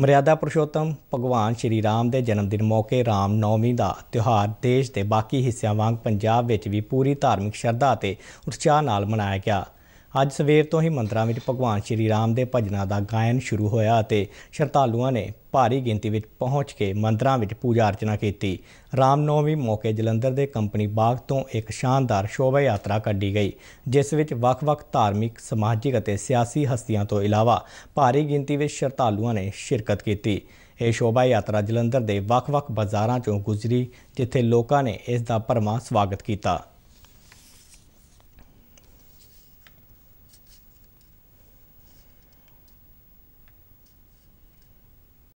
ਮਰਿਆਦਾ ਪੁਰਸ਼ੋਤਮ ਭਗਵਾਨ ਸ਼੍ਰੀ ਰਾਮ ਦੇ ਜਨਮ ਦਿਨ ਮੌਕੇ ਰਾਮ ਨੌਮੀ ਦਾ ਤਿਉਹਾਰ ਦੇਸ਼ ਦੇ ਬਾਕੀ ਹਿੱਸਿਆਂ ਵਾਂਗ ਪੰਜਾਬ ਵਿੱਚ ਵੀ ਪੂਰੀ ਧਾਰਮਿਕ ਸ਼ਰਧਾ ਅਤੇ ਉਤਸ਼ਾਹ ਨਾਲ ਮਨਾਇਆ ਗਿਆ ਅੱਜ ਸਵੇਰ ਤੋਂ ਹੀ ਮੰਦਰਾਂ ਵਿੱਚ ਭਗਵਾਨ ਸ਼੍ਰੀ ਰਾਮ ਦੇ ਭਜਨਾਂ ਦਾ ਗਾਇਨ ਸ਼ੁਰੂ ਹੋਇਆ ਅਤੇ ਸ਼ਰਧਾਲੂਆਂ ਨੇ ਭਾਰੀ ਗਿਣਤੀ ਵਿੱਚ ਪਹੁੰਚ ਕੇ ਮੰਦਰਾਂ ਵਿੱਚ ਪੂਜਾ ਅਰਚਨਾ ਕੀਤੀ ਰਾਮ ਨੌਮੀ ਮੌਕੇ ਜਲੰਧਰ ਦੇ ਕੰਪਨੀ ਬਾਗ ਤੋਂ ਇੱਕ ਸ਼ਾਨਦਾਰ ਸ਼ੋਭਾ ਯਾਤਰਾ ਕੱਢੀ ਗਈ ਜਿਸ ਵਿੱਚ ਵੱਖ-ਵੱਖ ਧਾਰਮਿਕ, ਸਮਾਜਿਕ ਅਤੇ ਸਿਆਸੀ ਹਸਤੀਆਂ ਤੋਂ ਇਲਾਵਾ ਭਾਰੀ ਗਿਣਤੀ ਵਿੱਚ ਸ਼ਰਧਾਲੂਆਂ ਨੇ ਸ਼ਿਰਕਤ ਕੀਤੀ ਇਹ ਸ਼ੋਭਾ ਯਾਤਰਾ ਜਲੰਧਰ ਦੇ ਵੱਖ-ਵੱਖ ਬਾਜ਼ਾਰਾਂ ਚੋਂ ਗੁਜ਼ਰੀ ਜਿੱਥੇ ਲੋਕਾਂ ਨੇ ਇਸ ਦਾ ਪਰਮਾ ਸਵਾਗਤ ਕੀਤਾ